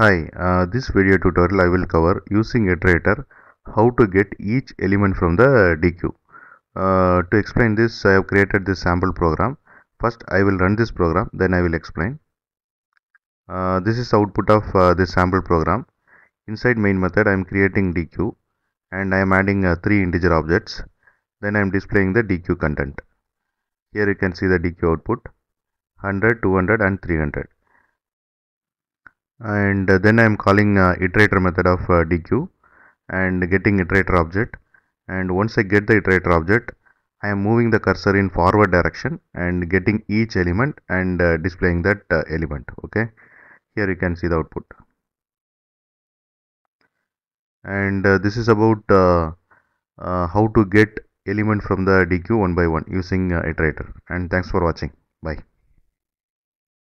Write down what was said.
Hi, uh, this video tutorial I will cover using iterator how to get each element from the DQ. Uh, to explain this I have created this sample program. First I will run this program then I will explain. Uh, this is output of uh, this sample program. Inside main method I am creating DQ and I am adding uh, 3 integer objects. Then I am displaying the DQ content. Here you can see the DQ output 100, 200 and 300 and then I am calling uh, iterator method of uh, dq and getting iterator object and once I get the iterator object I am moving the cursor in forward direction and getting each element and uh, displaying that uh, element okay here you can see the output and uh, this is about uh, how to get element from the dq one by one using iterator and thanks for watching bye